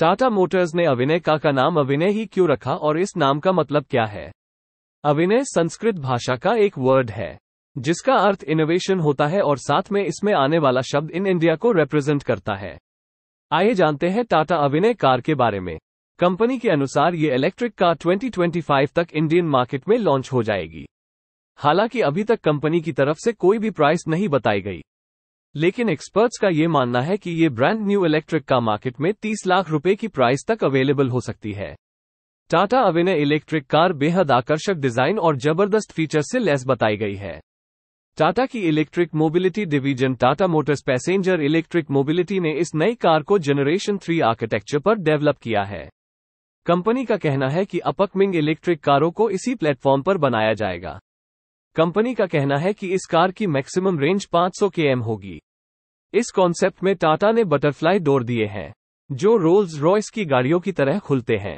Tata Motors ने अविनय का का नाम अविनय ही क्यों रखा और इस नाम का मतलब क्या है अविनय संस्कृत भाषा का एक वर्ड है जिसका अर्थ इनोवेशन होता है और साथ में इसमें आने वाला शब्द इन इंडिया को रिप्रेजेंट करता है आइए जानते हैं टाटा अविनय कार के बारे में कंपनी के अनुसार ये इलेक्ट्रिक कार 2025 तक इंडियन मार्केट में लॉन्च हो जाएगी हालांकि अभी तक कंपनी की तरफ से कोई भी प्राइस नहीं बताई गई लेकिन एक्सपर्ट्स का ये मानना है कि ये ब्रांड न्यू इलेक्ट्रिक का मार्केट में 30 लाख रुपए की प्राइस तक अवेलेबल हो सकती है टाटा अवेने इलेक्ट्रिक कार बेहद आकर्षक डिजाइन और जबरदस्त फीचर से लेस बताई गई है टाटा की electric mobility division Tata motors passenger electric mobility ने इस नई कार को जनरेशन थ्री आर्किटेक्चर पर डेवलप किया है कंपनी का कहना है कि अपकमिंग इलेक्ट्रिक कारों को इसी प्लेटफॉर्म पर बनाया जाएगा कंपनी का कहना है कि इस कार की मैक्सिमम रेंज 500 के होगी इस कॉन्सेप्ट में टाटा ने बटरफ्लाई डोर दिए हैं जो रोल्स रॉयस की गाड़ियों की तरह खुलते हैं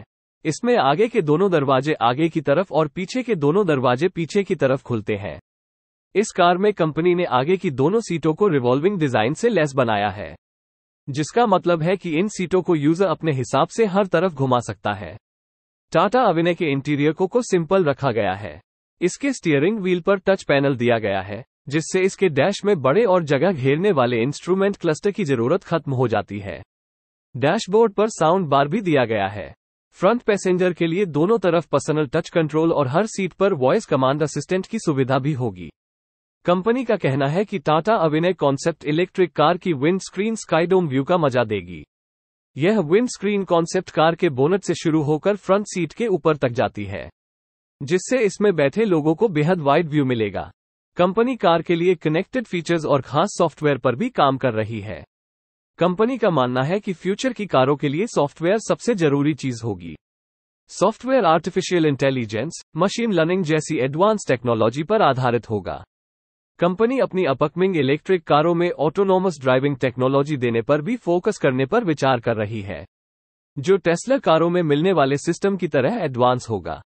इसमें आगे के दोनों दरवाजे आगे की तरफ और पीछे के दोनों दरवाजे पीछे की तरफ खुलते हैं इस कार में कंपनी ने आगे की दोनों सीटों को रिवॉल्विंग डिजाइन से लेस बनाया है जिसका मतलब है कि इन सीटों को यूजर अपने हिसाब से हर तरफ घुमा सकता है टाटा अविनय के इंटीरियर को, को सिंपल रखा गया है इसके स्टीयरिंग व्हील पर टच पैनल दिया गया है जिससे इसके डैश में बड़े और जगह घेरने वाले इंस्ट्रूमेंट क्लस्टर की जरूरत खत्म हो जाती है डैशबोर्ड पर साउंड बार भी दिया गया है फ्रंट पैसेंजर के लिए दोनों तरफ पर्सनल टच कंट्रोल और हर सीट पर वॉइस कमांड असिस्टेंट की सुविधा भी होगी कंपनी का कहना है कि Tata Avinya concept electric car की विंड स्क्रीन स्काईडोम व्यू का मजा देगी यह विंड स्क्रीन कॉन्सेप्ट कार के बोनट से शुरू होकर फ्रंट सीट के ऊपर तक जाती है जिससे इसमें बैठे लोगों को बेहद वाइड व्यू मिलेगा कंपनी कार के लिए कनेक्टेड फीचर्स और खास सॉफ्टवेयर पर भी काम कर रही है कंपनी का मानना है कि फ्यूचर की कारों के लिए सॉफ्टवेयर सबसे जरूरी चीज होगी software artificial intelligence machine learning जैसी एडवांस टेक्नोलॉजी पर आधारित होगा कंपनी अपनी अपकमिंग इलेक्ट्रिक कारों में ऑटोनोमस ड्राइविंग टेक्नोलॉजी देने पर भी फोकस करने पर विचार कर रही है जो टेस्ला कारों में मिलने वाले सिस्टम की तरह एडवांस होगा